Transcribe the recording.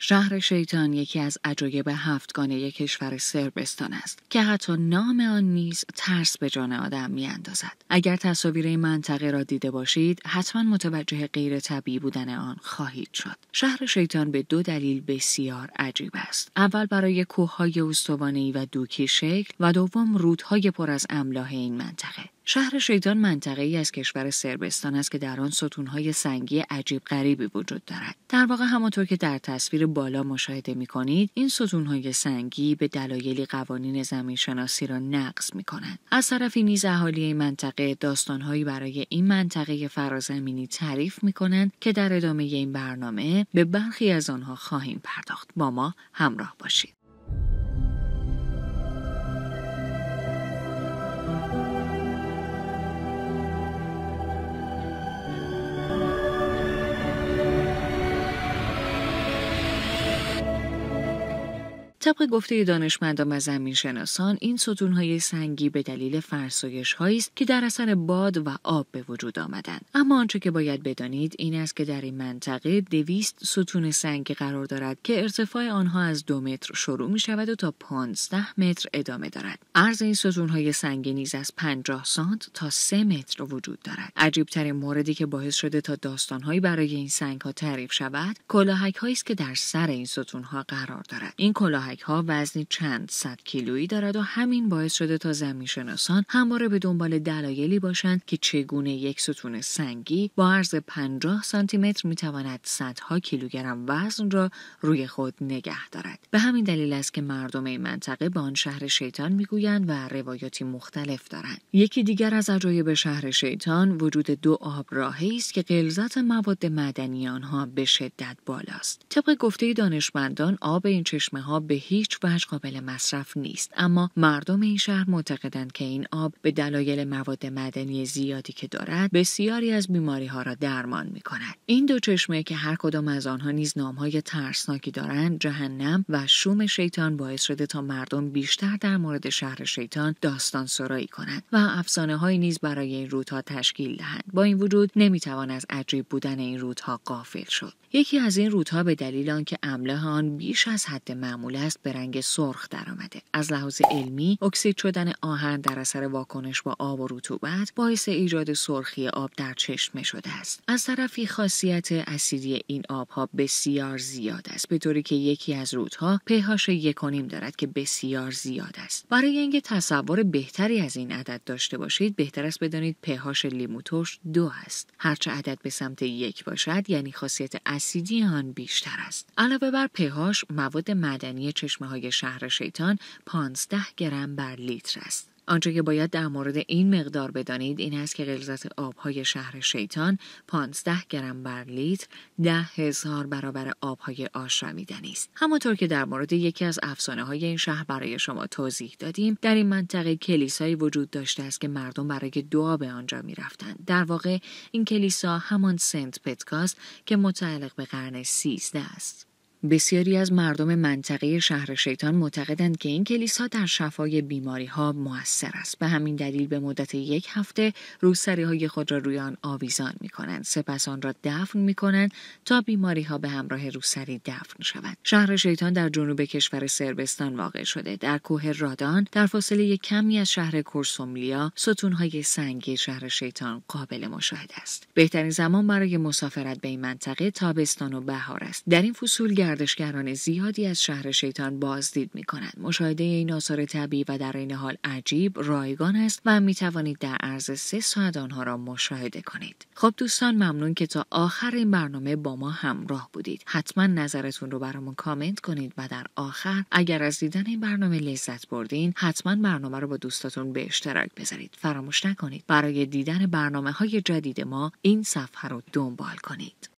شهر شیطان یکی از عجایب هفتگانه کشور سربستان است که حتی نام آن نیز ترس به جان آدم می اندازد. اگر تصاویر این منطقه را دیده باشید حتما متوجه غیر طبیعی بودن آن خواهید شد شهر شیطان به دو دلیل بسیار عجیب است اول برای کوههای استوانه‌ای و دوکی شکل و دوم رودهای پر از املاح این منطقه شهر شیدان منطقه ای از کشور سربستان است که در آن ستونهای سنگی عجیب غریبی وجود دارد در واقع همانطور که در تصویر بالا مشاهده می کنید این ستونهای سنگی به دلایلی قوانین زمین شناسی را نقض می کنند از طرفی نیز اهالی این منطقه داستانهایی برای این منطقه فرازمینی تعریف می کنند که در ادامه این برنامه به برخی از آنها خواهیم پرداخت با ما همراه باشید طبق گفته دانشمندان و زمینشناسان این ستونهای سنگی به دلیل فرسایش هایی است که در اثر باد و آب به وجود آمدند اما آنچه که باید بدانید این است که در این منطقه دویست ستون سنگی قرار دارد که ارتفاع آنها از دو متر شروع می شود و تا 15 متر ادامه دارد عرض این ستونهای سنگی نیز از 50 سانت تا سه متر وجود دارد عجیب ترین موردی که باعث شده تا داستانهایی برای این سنگ ها تعریف شود کلاهک هایی است که در سر این ستون ها قرار دارد این کلاهک ها وزنی چند صد کیلویی دارد و همین باعث شده تا زمین شناسان همواره به دنبال دلایلی باشند که چگونه یک ستون سنگی با عرض 50 سانتی متر می تواند صدها کیلوگرم وزن را روی خود نگه دارد به همین دلیل است که مردم این منطقه به آن شهر شیطان میگویند و روایاتی مختلف دارند یکی دیگر از عجایب شهر شیطان وجود دو آبراهی است که غلظت مواد مدنی آنها به شدت بالاست طبق گفته دانشمندان آب این چشمه ها به هیچ وجه قابل مصرف نیست اما مردم این شهر معتقدند که این آب به دلایل مواد مدنی زیادی که دارد بسیاری از بیماری ها را درمان می کند این دو چشمه که هر کدام از آنها نیز نام های ترسناکی دارند جهنم و شوم شیطان باعث شده تا مردم بیشتر در مورد شهر شیطان داستان سرایی کنند و افسانه های نیز برای این رودها تشکیل دهند با این وجود نمیتوان از عجیب بودن این رودها غافل شد یکی از این رودها به دلیل آنکه املاح آن بیش از حد معمول است به رنگ سرخ درآمده از لحاظ علمی اکسید شدن آهن در اثر واکنش با آب و رطوبت باعث ایجاد سرخی آب در چشمه شده است از طرفی خاصیت اسیدی این آبها بسیار زیاد است به طوری که یکی از رودها پهاش یکانیم دارد که بسیار زیاد است برای اینکه تصور بهتری از این عدد داشته باشید بهتر است بدانید پهاش لیموتوش دو است هرچه عدد به سمت یک باشد یعنی خاصیت اسیدی آن بیشتر است علاوه بر پهاش مواد مدنی چشمه های شهر شیطان 15 گرم بر لیتر است. آنچه که باید در مورد این مقدار بدانید این است که غلظت آبهای شهر شیطان 15 گرم بر لیتر ده هزار برابر آبهای آشامیدنی است همانطور که در مورد یکی از افسانه های این شهر برای شما توضیح دادیم در این منطقه کلیسایی وجود داشته است که مردم برای دعا به آنجا می رفتند در واقع این کلیسا همان سنت پتکاست که متعلق به قرن سیزده است بسیاری از مردم منطقه شهر شیطان معتقدند که این کلیسا در شفای بیماری ها موثر است. به همین دلیل به مدت یک هفته روسری های خود را روی آن آویزان می کنند. سپس آن را دفن می کنند تا بیماری ها به همراه روسری دفن شوند. شهر شیطان در جنوب کشور سربستان واقع شده. در کوه رادان در فاصله کمی از شهر کورسوملیا ستون های سنگی شهر شیطان قابل مشاهده است. بهترین زمان برای مسافرت به این منطقه تابستان و بهار است. در این فصول گردشگران زیادی از شهر شیطان بازدید می کند. مشاهده این آثار طبیعی و در این حال عجیب رایگان است و می توانید در عرض سه ساعت آنها را مشاهده کنید. خب دوستان ممنون که تا آخر این برنامه با ما همراه بودید. حتما نظرتون رو برامون کامنت کنید و در آخر اگر از دیدن این برنامه لذت بردین حتما برنامه رو با دوستاتون به اشتراک بذارید. فراموش نکنید برای دیدن برنامه های جدید ما این صفحه رو دنبال کنید.